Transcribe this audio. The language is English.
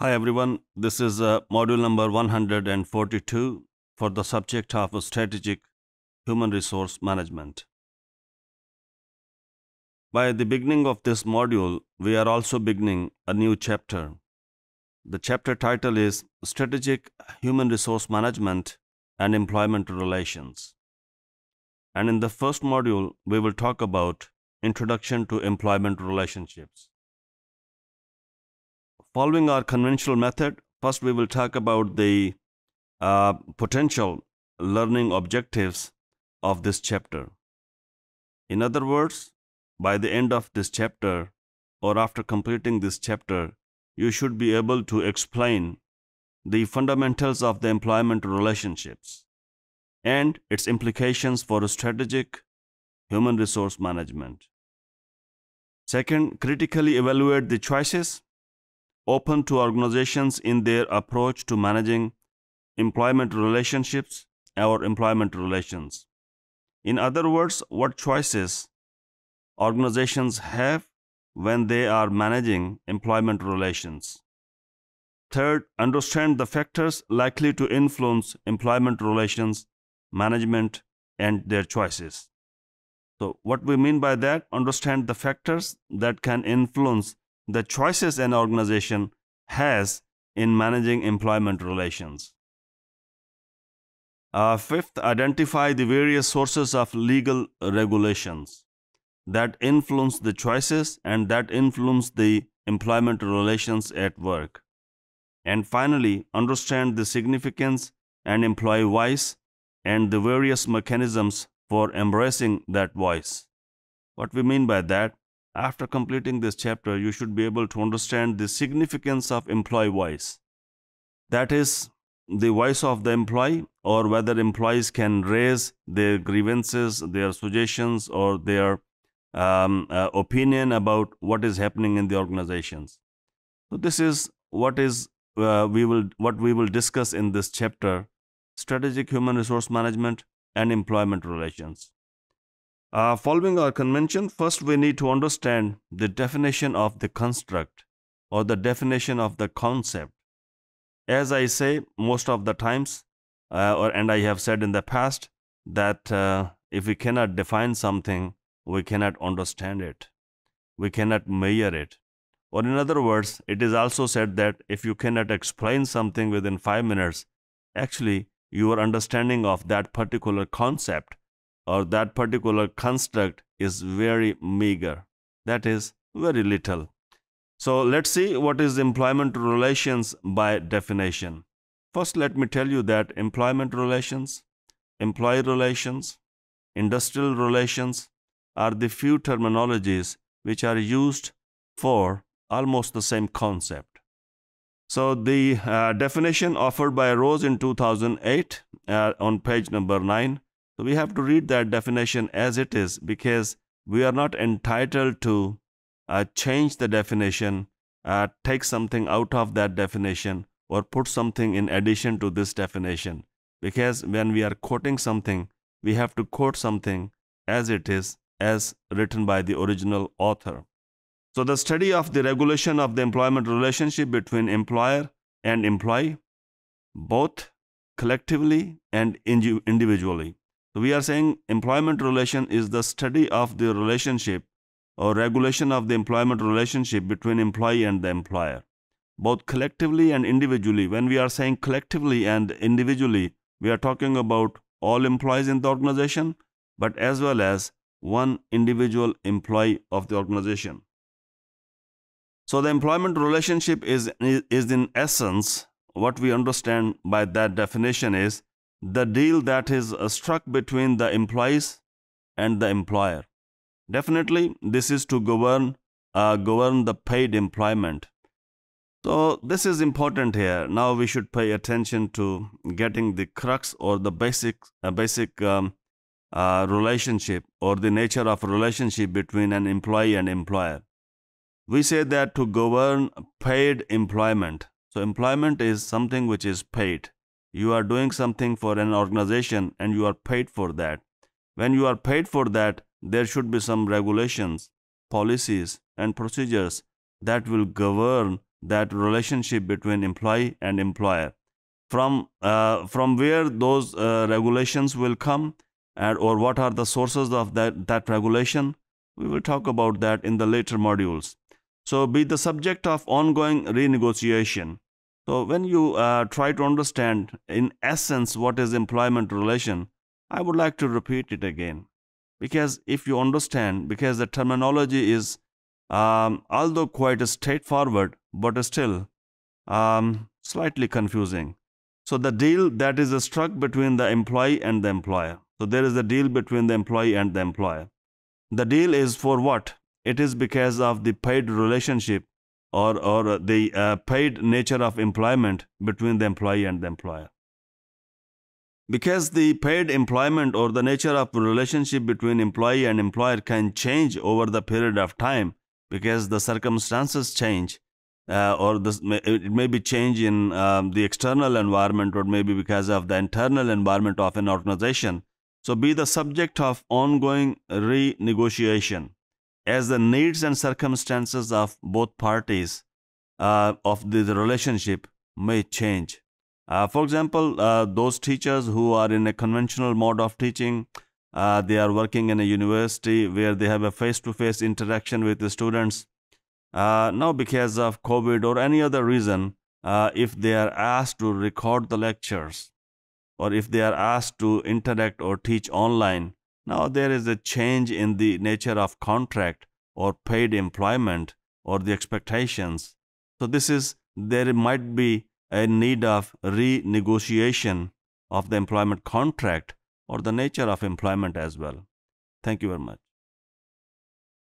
Hi everyone, this is uh, module number 142 for the subject of strategic human resource management. By the beginning of this module, we are also beginning a new chapter. The chapter title is Strategic Human Resource Management and Employment Relations. And in the first module, we will talk about Introduction to Employment Relationships following our conventional method, first we will talk about the uh, potential learning objectives of this chapter. In other words, by the end of this chapter or after completing this chapter, you should be able to explain the fundamentals of the employment relationships and its implications for strategic human resource management. Second, critically evaluate the choices open to organizations in their approach to managing employment relationships or employment relations. In other words, what choices organizations have when they are managing employment relations. Third, understand the factors likely to influence employment relations, management, and their choices. So, what we mean by that, understand the factors that can influence the choices an organization has in managing employment relations. Uh, fifth, identify the various sources of legal regulations that influence the choices and that influence the employment relations at work. And finally, understand the significance and employ voice and the various mechanisms for embracing that voice. What we mean by that after completing this chapter, you should be able to understand the significance of employee voice. That is, the voice of the employee or whether employees can raise their grievances, their suggestions or their um, uh, opinion about what is happening in the organizations. So this is what is uh, we will what we will discuss in this chapter, strategic human resource management and employment relations. Uh, following our convention, first we need to understand the definition of the construct or the definition of the concept. As I say most of the times, uh, or and I have said in the past, that uh, if we cannot define something, we cannot understand it. We cannot measure it. Or in other words, it is also said that if you cannot explain something within five minutes, actually your understanding of that particular concept or that particular construct is very meager. That is very little. So let's see what is employment relations by definition. First, let me tell you that employment relations, employee relations, industrial relations are the few terminologies which are used for almost the same concept. So the uh, definition offered by Rose in 2008 uh, on page number 9 so we have to read that definition as it is because we are not entitled to uh, change the definition, uh, take something out of that definition, or put something in addition to this definition. Because when we are quoting something, we have to quote something as it is, as written by the original author. So the study of the regulation of the employment relationship between employer and employee, both collectively and individually we are saying employment relation is the study of the relationship or regulation of the employment relationship between employee and the employer. Both collectively and individually, when we are saying collectively and individually, we are talking about all employees in the organization, but as well as one individual employee of the organization. So the employment relationship is, is in essence, what we understand by that definition is the deal that is uh, struck between the employees and the employer. Definitely, this is to govern uh, govern the paid employment. So this is important here. Now we should pay attention to getting the crux or the basic uh, basic um, uh, relationship or the nature of relationship between an employee and employer. We say that to govern paid employment. So employment is something which is paid. You are doing something for an organization and you are paid for that. When you are paid for that, there should be some regulations, policies, and procedures that will govern that relationship between employee and employer. From, uh, from where those uh, regulations will come and, or what are the sources of that, that regulation, we will talk about that in the later modules. So be the subject of ongoing renegotiation. So when you uh, try to understand in essence what is employment relation, I would like to repeat it again. Because if you understand, because the terminology is um, although quite straightforward, but still um, slightly confusing. So the deal that is struck between the employee and the employer. So there is a deal between the employee and the employer. The deal is for what? It is because of the paid relationship or, or the uh, paid nature of employment between the employee and the employer. Because the paid employment or the nature of relationship between employee and employer can change over the period of time because the circumstances change uh, or this may, it may be change in um, the external environment or maybe because of the internal environment of an organization. So be the subject of ongoing renegotiation as the needs and circumstances of both parties uh, of the, relationship may change. Uh, for example, uh, those teachers who are in a conventional mode of teaching, uh, they are working in a university where they have a face-to-face -face interaction with the students. Uh, now, because of COVID or any other reason, uh, if they are asked to record the lectures or if they are asked to interact or teach online, now there is a change in the nature of contract or paid employment or the expectations. So this is, there might be a need of renegotiation of the employment contract or the nature of employment as well. Thank you very much.